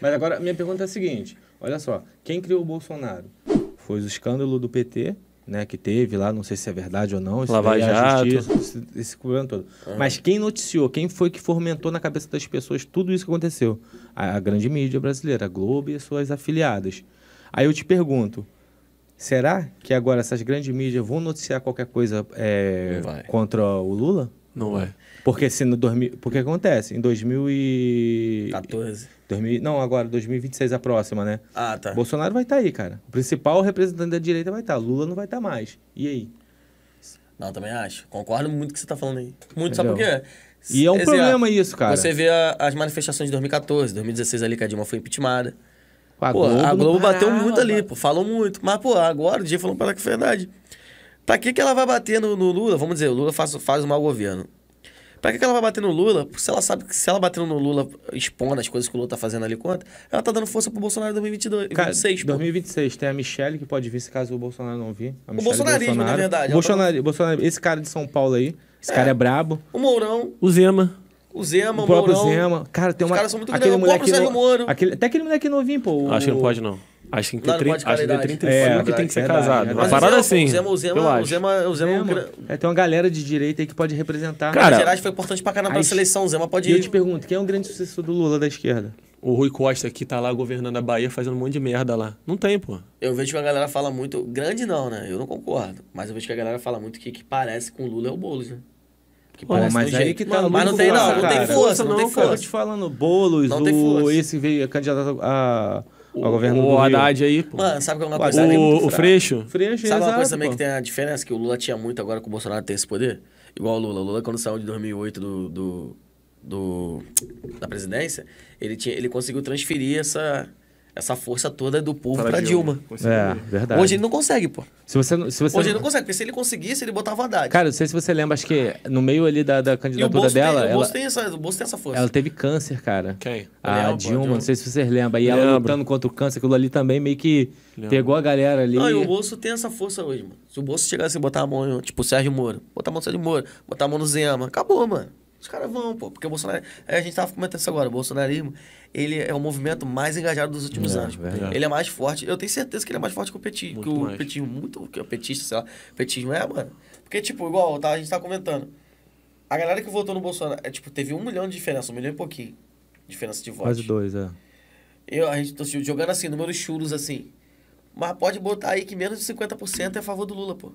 Mas agora, minha pergunta é a seguinte: olha só, quem criou o Bolsonaro? Foi o escândalo do PT, né, que teve lá, não sei se é verdade ou não. Lava é Justiça, esse, esse problema todo. Mas quem noticiou, quem foi que fomentou na cabeça das pessoas tudo isso que aconteceu? A, a, grande mídia brasileira, a Globo e suas afiliadas. Aí eu te pergunto, será que agora essas grandes mídias vão noticiar qualquer coisa é, contra o Lula? Não vai. Porque se no mil, porque acontece em 2014. 2000, não, agora 2026 a próxima, né? Ah, tá. Bolsonaro vai estar tá aí, cara. O principal representante da direita vai estar. Tá. Lula não vai estar tá mais. E aí? Não, também acho. Concordo muito com o que você está falando aí. Muito, Entendeu? sabe por quê? E é um Esse, problema é, isso, cara. Você vê a, as manifestações de 2014, 2016 ali que a Dilma foi impeachmentada. A, pô, Globo, a Globo bateu muito ali, pô, falou muito. Mas, pô, agora o dia falou para que é verdade. Pra que, que ela vai bater no, no Lula? Vamos dizer, o Lula faz, faz um mau governo. Pra que, que ela vai bater no Lula? Se ela sabe que se ela batendo no Lula, expondo as coisas que o Lula tá fazendo ali contra, ela tá dando força pro Bolsonaro em 2022, Cara, 2026. 2026 tem a Michelle que pode vir se caso o Bolsonaro não vir. o bolsonarismo, Bolsonaro. na verdade. Tá Bolsonaro, tá... Bolsonaro, esse cara de São Paulo aí, esse é. cara é brabo. O Mourão. O Zema. O Zema, o, o próprio Mourão. Zema. Cara, tem uma. Os caras são muito aquele O próprio Sérgio no... Moro. Aquele... Até aquele moleque novinho, pô. O... Acho que não pode, não. Acho que tem que ter, acho que é, tem 35 é, que tem que ser verdade, casado. Verdade. Uma parada assim. O Zema, o Zema, o Zema, o Zema, Zema. É, é, tem uma galera de direita aí que pode representar. Cara, que foi importante pra caramba a seleção. O Zema pode ir. E eu te pergunto, quem é o grande sucessor do Lula da esquerda? O Rui Costa que tá lá governando a Bahia fazendo um monte de merda lá. Não tem, pô. Eu vejo que a galera fala muito. Grande não, né? Eu não concordo. Mas eu vejo que a galera fala muito que que parece com o Lula é o Boulos, né? Que pô, parece mas aí que tá Mano, mas não tem, não, não tem força, não, tem força. Eu tô te falando, Boulos, não o... tem força. esse veio é candidato a o, o governo o Haddad aí, pô. Mano, sabe que é uma coisa... O, o Freixo. Freixo, Sabe exato, uma coisa também pô. que tem a diferença? Que o Lula tinha muito agora com o Bolsonaro tem esse poder? Igual o Lula. O Lula, quando saiu de 2008 do, do, do da presidência, ele, tinha, ele conseguiu transferir essa essa força toda é do povo para Dilma. Dilma. É, verdade. Hoje ele não consegue, pô. Se você, se você... Hoje ele não consegue, porque se ele conseguisse, ele botava Haddad. Cara, não sei se você lembra, acho que no meio ali da, da candidatura dela. Tem, ela, tem essa, o bolso tem essa força. Ela teve câncer, cara. Quem? A, Dilma, Dilma, não sei se vocês lembram. E Lembro. ela lutando contra o câncer, aquilo ali também meio que Lembro. pegou a galera ali. Não, e o bolso tem essa força hoje, mano. Se o bolso chegasse e botar a mão, tipo, Sérgio Moro, botar a mão no Sérgio Moro, botar a mão no Zema, acabou, mano. Os caras vão, pô. Porque o Bolsonaro. É, a gente tava comentando isso agora. O bolsonarismo, ele é o movimento mais engajado dos últimos é, anos. Verdade. Ele é mais forte. Eu tenho certeza que ele é mais forte que o Petit. Que o mais. petismo, muito. Que o petista, sei lá. Petismo é, mano. Porque, tipo, igual tá, a gente tá comentando. A galera que votou no Bolsonaro, é, tipo, teve um milhão de diferença, um milhão e pouquinho. Diferença de votos. Quase dois, é. Eu, a gente tá jogando assim, números chulos assim. Mas pode botar aí que menos de 50% é a favor do Lula, pô.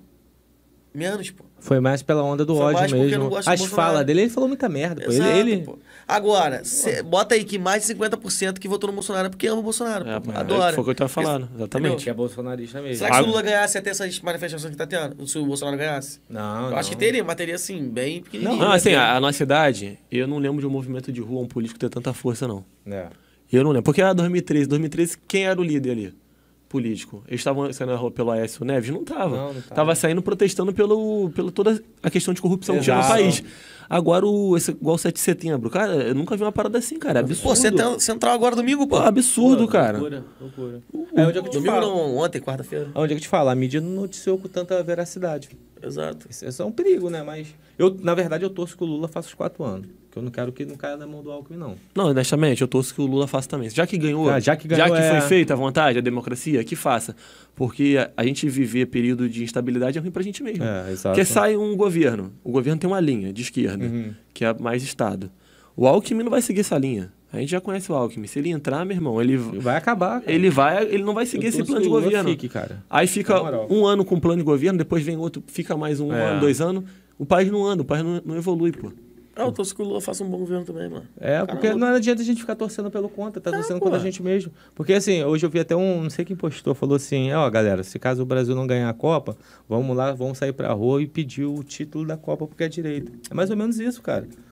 Menos, pô. Foi mais pela onda do Foi ódio mesmo. As falas dele, ele falou muita merda, pô. Exato, ele, Pô. Agora, cê, bota aí que mais de 50% que votou no Bolsonaro é porque ama o Bolsonaro, é, pô. É Adora. Foi o que eu tava falando, exatamente. Entendeu? Que é bolsonarista mesmo. Será que se o Lula ganhasse até essas manifestações que tá tendo? Se o Bolsonaro ganhasse? Não, Eu não. acho que teria, mas teria, assim, bem pequenininho. Não, não né, assim, a, a, nossa idade, eu não lembro de um movimento de rua, um político ter tanta força, não. É. Eu não lembro. Porque era 2013. 2013, quem era o líder ali? político. Eles estavam saindo na rua pelo Aécio Neves? Não estava. Estava tava. tava. saindo protestando pelo, pelo toda a questão de corrupção Exato. que tinha no país. Agora, o, esse, igual 7 de setembro, cara, eu nunca vi uma parada assim, cara. É absurdo. Pô, central, central agora domingo, pô. É absurdo, pô, cara. Loucura, loucura. é onde é que eu te domingo falo. não, ontem, quarta-feira. É onde é que eu te falo? A mídia não noticiou com tanta veracidade. Exato. Isso, isso é um perigo, né? Mas eu, na verdade, eu torço que o Lula faça os quatro anos. Que eu não quero que não caia na mão do Alckmin, não. Não, honestamente, eu torço que o Lula faça também. Já que ganhou, ah, já que, ganhou, já que foi é. feita a vontade, a democracia, que faça. Porque a, a gente viver período de instabilidade é ruim pra gente mesmo. É, exato. Porque sai um governo. O governo tem uma linha de esquerda, uhum. que é mais Estado. O Alckmin não vai seguir essa linha. A gente já conhece o Alckmin. Se ele entrar, meu irmão, ele vai acabar. Cara. Ele vai, ele não vai seguir esse plano de governo. Fique, cara. Aí fica um ano com o plano de governo, depois vem outro, fica mais um é. ano, dois anos. O país não anda, o país não, não evolui, pô. Ah, eu torço que o Lula faça um bom governo também, mano. É, Caramba. porque não adianta a gente ficar torcendo pelo contra, tá é, torcendo contra a gente mesmo. Porque assim, hoje eu vi até um, não sei quem postou, falou assim: ó, oh, galera, se caso o Brasil não ganhar a Copa, vamos lá, vamos sair pra rua e pedir o título da Copa porque é direito. É mais ou menos isso, cara.